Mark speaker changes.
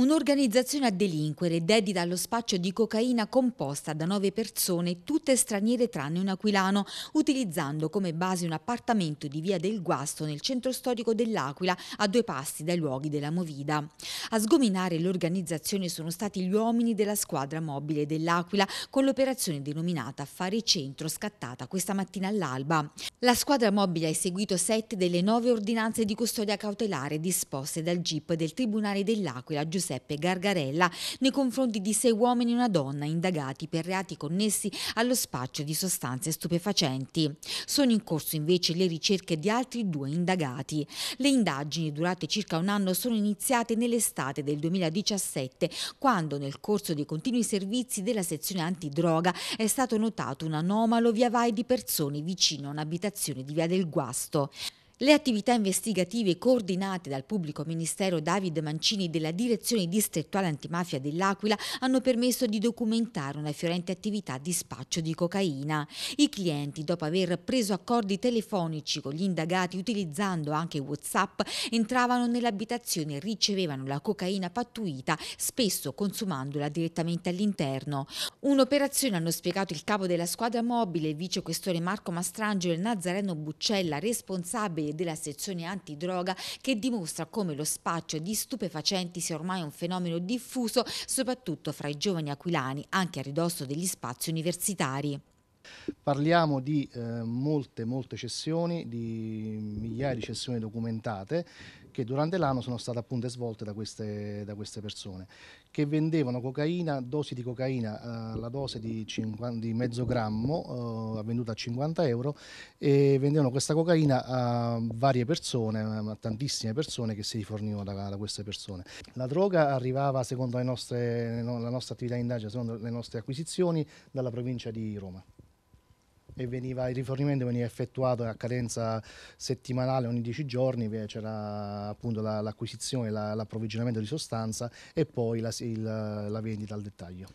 Speaker 1: Un'organizzazione a delinquere dedita allo spaccio di cocaina composta da nove persone, tutte straniere tranne un aquilano, utilizzando come base un appartamento di via del Guasto nel centro storico dell'Aquila, a due passi dai luoghi della Movida. A sgominare l'organizzazione sono stati gli uomini della squadra mobile dell'Aquila con l'operazione denominata Fare Centro scattata questa mattina all'alba. La squadra mobile ha eseguito sette delle nove ordinanze di custodia cautelare disposte dal GIP del Tribunale dell'Aquila, Giuseppe Giuseppe Gargarella nei confronti di sei uomini e una donna indagati per reati connessi allo spaccio di sostanze stupefacenti. Sono in corso invece le ricerche di altri due indagati. Le indagini durate circa un anno sono iniziate nell'estate del 2017 quando nel corso dei continui servizi della sezione antidroga è stato notato un anomalo via vai di persone vicino a un'abitazione di Via del Guasto. Le attività investigative coordinate dal pubblico ministero David Mancini della direzione distrettuale antimafia dell'Aquila hanno permesso di documentare una fiorente attività di spaccio di cocaina. I clienti, dopo aver preso accordi telefonici con gli indagati utilizzando anche Whatsapp, entravano nell'abitazione e ricevevano la cocaina pattuita, spesso consumandola direttamente all'interno. Un'operazione, hanno spiegato il capo della squadra mobile, il vicequestore Marco Mastrangelo e Nazareno Buccella, responsabile e della sezione antidroga che dimostra come lo spaccio di stupefacenti sia ormai un fenomeno diffuso soprattutto fra i giovani aquilani anche a ridosso degli spazi universitari.
Speaker 2: Parliamo di eh, molte, molte cessioni, di migliaia di cessioni documentate che durante l'anno sono state appunto svolte da queste, da queste persone che vendevano cocaina, dosi di cocaina, eh, la dose di, 50, di mezzo grammo eh, venduta a 50 euro e vendevano questa cocaina a varie persone, a tantissime persone che si rifornivano da, da queste persone. La droga arrivava secondo nostre, la nostra attività di indagine, secondo le nostre acquisizioni, dalla provincia di Roma e veniva, il rifornimento veniva effettuato a cadenza settimanale ogni 10 giorni, c'era appunto l'acquisizione, la, l'approvvigionamento di sostanza e poi la, il, la vendita al dettaglio.